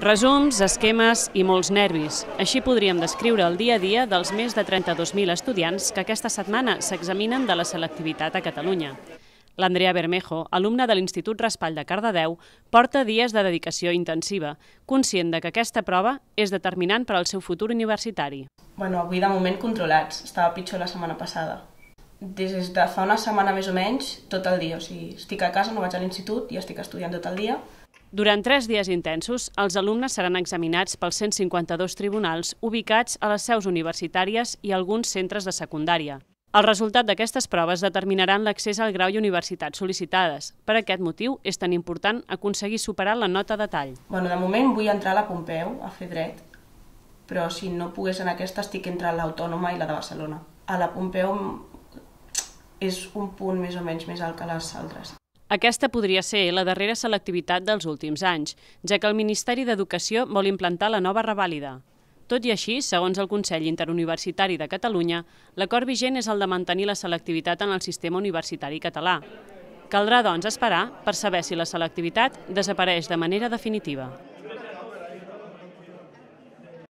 Resums, esquemes i molts nervis. Així podríem descriure el dia a dia dels més de 32.000 estudiants que aquesta setmana s'examinen de la selectivitat a Catalunya. L'Andrea Bermejo, alumna de l'Institut Raspall de Cardedeu, porta dies de dedicació intensiva, conscient de que aquesta prova és determinant per al seu futur universitari. Bueno, avui de moment controlats, estava pitjor la setmana passada. Des de fa una setmana més o menys, tot el dia, o sigui, estic a casa, no vaig a l'institut i estic estudiant tot el dia, durant tres dies intensos, els alumnes seran examinats pels 152 tribunals ubicats a les seus universitàries i alguns centres de secundària. El resultat d'aquestes proves determinaran l'accés al grau i universitats sol·licitades. Per aquest motiu és tan important aconseguir superar la nota de tall. Bueno, de moment vull entrar a la Pompeu a fer dret, però si no pogués en aquesta estic entre l'Autònoma i la de Barcelona. A la Pompeu mm, és un punt més o menys més alt que les altres. Aquesta podria ser la darrera selectivitat dels últims anys, ja que el Ministeri d'Educació vol implantar la nova revàlida. Tot i així, segons el Consell Interuniversitari de Catalunya, l'acord vigent és el de mantenir la selectivitat en el sistema universitari català. Caldrà, doncs, esperar per saber si la selectivitat desapareix de manera definitiva.